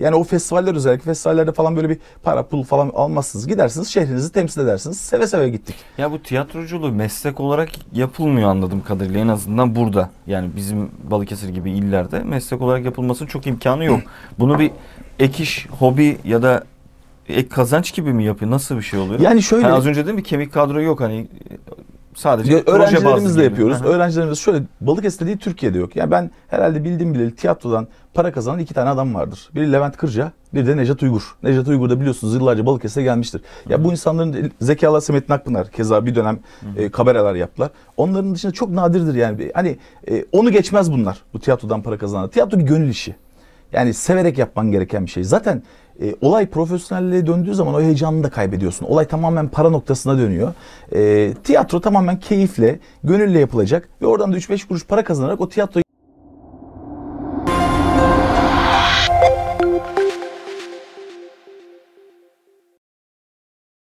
Yani o festivaller özellikle festivallerde falan böyle bir para pul falan almazsınız. Gidersiniz şehrinizi temsil edersiniz. Seve seve gittik. Ya bu tiyatroculuğu meslek olarak yapılmıyor anladığım kadarıyla en azından burada. Yani bizim Balıkesir gibi illerde meslek olarak yapılmasının çok imkanı yok. Bunu bir ek iş, hobi ya da ek kazanç gibi mi yapıyor? Nasıl bir şey oluyor? Yani şöyle. Ha, az önce dedim bir kemik kadro yok hani sadece ya, öğrencilerimizle yapıyoruz. Hı-hı. Öğrencilerimiz şöyle balık değil Türkiye'de yok. Yani ben herhalde bildiğim bileli tiyatrodan para kazanan iki tane adam vardır. Biri Levent Kırca, bir de Necat Uygur. Necat Uygur da biliyorsunuz yıllarca Balıkesir'e gelmiştir. Hı-hı. Ya bu insanların zekalı semetin Akpınar keza bir dönem hı e, kabareler yaptılar. Onların dışında çok nadirdir yani. Hani e, onu geçmez bunlar bu tiyatrodan para kazanan. Tiyatro bir gönül işi. Yani severek yapman gereken bir şey. Zaten e, olay profesyonelliğe döndüğü zaman o heyecanını da kaybediyorsun. Olay tamamen para noktasına dönüyor. E, tiyatro tamamen keyifle, gönülle yapılacak ve oradan da 3-5 kuruş para kazanarak o tiyatroyu